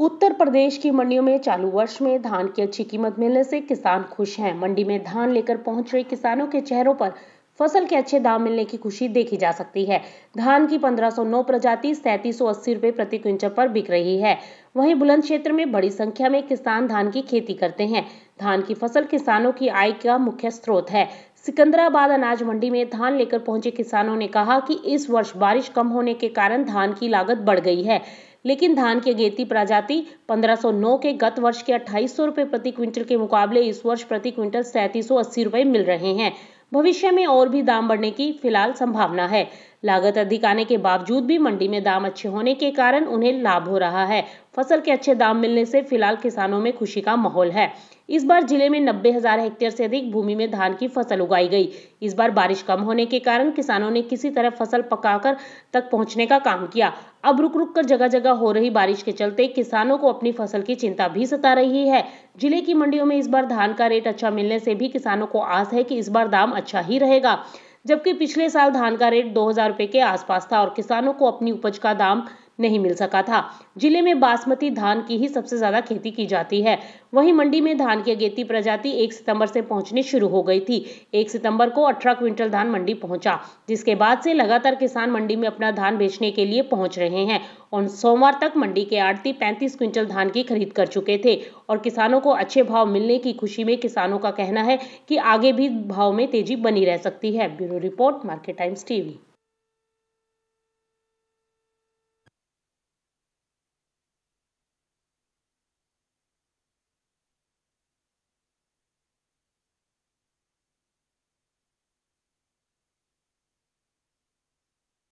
उत्तर प्रदेश की मंडियों में चालू वर्ष में धान की अच्छी कीमत मिलने से किसान खुश हैं मंडी में धान लेकर पहुंच रहे किसानों के चेहरों पर फसल के अच्छे दाम मिलने की खुशी देखी जा सकती है धान की 1509 प्रजाति सैंतीस सौ अस्सी रुपए प्रति क्विंटल पर बिक रही है वहीं बुलंद क्षेत्र में बड़ी संख्या में किसान धान की खेती करते हैं धान की फसल किसानों की आय का मुख्य स्रोत है सिकंदराबाद अनाज मंडी में धान लेकर पहुंचे किसानों ने कहा कि इस वर्ष बारिश कम होने के कारण धान की लागत बढ़ गई है लेकिन धान की अगेती प्रजाति 1509 के गत वर्ष के अट्ठाईस रुपए प्रति क्विंटल के मुकाबले इस वर्ष प्रति क्विंटल सैंतीस रुपए मिल रहे हैं भविष्य में और भी दाम बढ़ने की फिलहाल संभावना है लागत अधिक आने के बावजूद भी मंडी में दाम अच्छे होने के कारण उन्हें लाभ हो रहा है फसल के अच्छे दाम मिलने से फिलहाल किसानों में खुशी का माहौल है इस बार जिले में नब्बे हजार हेक्टेयर से अधिक भूमि में धान की फसल उगाई गई इस बार बारिश कम होने के कारण किसानों ने किसी तरह फसल पकाकर तक पहुंचने का काम किया अब रुक रुक कर जगह जगह हो रही बारिश के चलते किसानों को अपनी फसल की चिंता भी सता रही है जिले की मंडियों में इस बार धान का रेट अच्छा मिलने से भी किसानों को आस है कि इस बार दाम अच्छा ही रहेगा जबकि पिछले साल धान का रेट दो हज़ार रुपए के आसपास था और किसानों को अपनी उपज का दाम नहीं मिल सका था जिले में बासमती धान की ही सबसे ज़्यादा खेती की जाती है वहीं मंडी में धान की अगेती प्रजाति एक सितंबर से पहुंचनी शुरू हो गई थी एक सितंबर को अठारह क्विंटल धान मंडी पहुंचा जिसके बाद से लगातार किसान मंडी में अपना धान बेचने के लिए पहुंच रहे हैं और सोमवार तक मंडी के आड़ती पैंतीस क्विंटल धान की खरीद कर चुके थे और किसानों को अच्छे भाव मिलने की खुशी में किसानों का कहना है कि आगे भी भाव में तेजी बनी रह सकती है bureau report market times TV